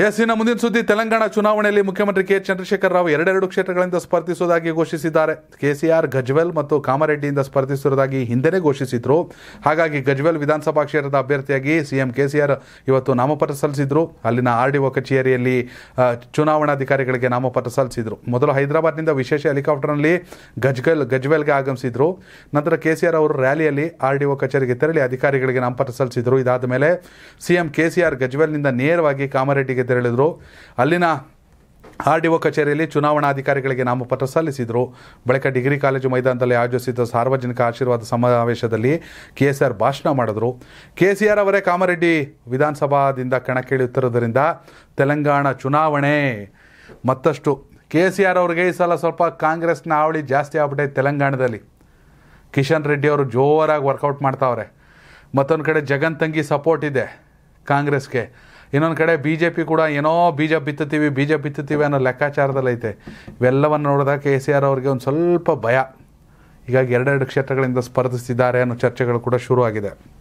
S ಇನ್ನು ಮುಂದಿನ ಸುದ್ದಿ ತೆಲಂಗಾಣ ಚುನಾವಣೆಯಲ್ಲಿ ಮುಖ್ಯಮಂತ್ರಿ ಕೆ ಚಂದ್ರಶೇಖರ್ ರಾವ್ ಎರಡೆರಡು ಕ್ಷೇತ್ರಗಳಿಂದ ಸ್ಪರ್ಧಿಸುವುದಾಗಿ ಘೋಷಿಸಿದ್ದಾರೆ ಕೆಸಿಆರ್ ಗಜ್ವೆಲ್ ಮತ್ತು ಕಾಮರೆಡ್ಡಿಯಿಂದ ಸ್ಪರ್ಧಿಸುವುದಾಗಿ ಹಿಂದೆನೇ ಘೋಷಿಸಿದ್ರು ಹಾಗಾಗಿ ಗಜ್ವೆಲ್ ವಿಧಾನಸಭಾ ಕ್ಷೇತ್ರದ ಅಭ್ಯರ್ಥಿಯಾಗಿ ಸಿಎಂ ಕೆಸಿಆರ್ ಇವತ್ತು ನಾಮಪತ್ರ ಸಲ್ಲಿಸಿದ್ರು ಅಲ್ಲಿನ ಆರ್ಡಿಒ ಕಚೇರಿಯಲ್ಲಿ ಚುನಾವಣಾಧಿಕಾರಿಗಳಿಗೆ ನಾಮಪತ್ರ ಸಲ್ಲಿಸಿದ್ರು ಮೊದಲು ಹೈದರಾಬಾದ್ನಿಂದ ವಿಶೇಷ ಹೆಲಿಕಾಪ್ಟರ್ನಲ್ಲಿ ಗಜ್ಗಲ್ ಗಜ್ವೆಲ್ಗೆ ಆಗಮಿಸಿದ್ರು ನಂತರ ಕೆಸಿಆರ್ ಅವರು ರ್ಯಾಲಿಯಲ್ಲಿ ಆರ್ಡಿಒ ಕಚೇರಿಗೆ ತೆರಳಿ ಅಧಿಕಾರಿಗಳಿಗೆ ನಾಮಪತ್ರ ಸಲ್ಲಿಸಿದ್ರು ಇದಾದ ಮೇಲೆ ಸಿಎಂ ಕೆಸಿಆರ್ ಗಜ್ವೆಲ್ನಿಂದ ನೇರವಾಗಿ ಕಾಮರೆಡ್ಡಿಗೆ ಕಚೇರಿಗೆ ತೆರಳಿದರು ಅಲ್ಲಿನ ಆರ್ ಒ ಕಚೇರಿಯಲ್ಲಿ ಚುನಾವಣಾಧಿಕಾರಿಗಳಿಗೆ ನಾಮಪತ್ರ ಸಲ್ಲಿಸಿದರು ಬಳಿಕ ಡಿಗ್ರಿ ಕಾಲೇಜು ಮೈದಾನದಲ್ಲಿ ಆಯೋಜಿಸಿದ್ದ ಸಾರ್ವಜನಿಕ ಆಶೀರ್ವಾದ ಸಮಾವೇಶದಲ್ಲಿ ಆರ್ ಭಾಷಣ ಮಾಡಿದರು ಆರ್ ಅವರೇ ಕಾಮರೆಡ್ಡಿ ವಿಧಾನಸಭಾದಿಂದ ಕಣಕ್ಕಿಳಿಯುತ್ತಿರುವುದರಿಂದ ತೆಲಂಗಾಣ ಚುನಾವಣೆ ಮತ್ತಷ್ಟು ಕೆ ಸಿ ಆರ್ ಅವ್ರಿಗೆ ಈ ಸಲ ಸ್ವಲ್ಪ ಕಾಂಗ್ರೆಸ್ನ ಆವಳಿ ಜಾಸ್ತಿ ಆಗ್ಬಿಟ್ಟೈತೆ ತೆಲಂಗಾಣದಲ್ಲಿ ಕಿಶನ್ ರೆಡ್ಡಿ ಅವರು ಜೋರಾಗಿ ವರ್ಕೌಟ್ ಮಾಡ್ತಾವ್ರೆ ಮತ್ತೊಂದು ಕಡೆ ಜಗನ್ ತಂಗಿ ಸಪೋರ್ಟ್ ಇದೆ ಕಾಂಗ್ರೆಸ್ಗೆ ಇನ್ನೊಂದು ಕಡೆ ಬಿ ಜೆ ಪಿ ಕೂಡ ಏನೋ ಬೀಜ ಬಿತ್ತುತ್ತೀವಿ ಬೀಜ ಬಿತ್ತುತ್ತೀವಿ ಅನ್ನೋ ಲೆಕ್ಕಾಚಾರದಲ್ಲೈತೆ ಇವೆಲ್ಲವನ್ನು ನೋಡಿದಾಗ ಕೆ ಸಿ ಆರ್ ಅವ್ರಿಗೆ ಒಂದು ಸ್ವಲ್ಪ ಭಯ ಹೀಗಾಗಿ ಎರಡೆರಡು ಕ್ಷೇತ್ರಗಳಿಂದ ಸ್ಪರ್ಧಿಸಿದ್ದಾರೆ ಅನ್ನೋ ಚರ್ಚೆಗಳು ಕೂಡ ಶುರುವಾಗಿದೆ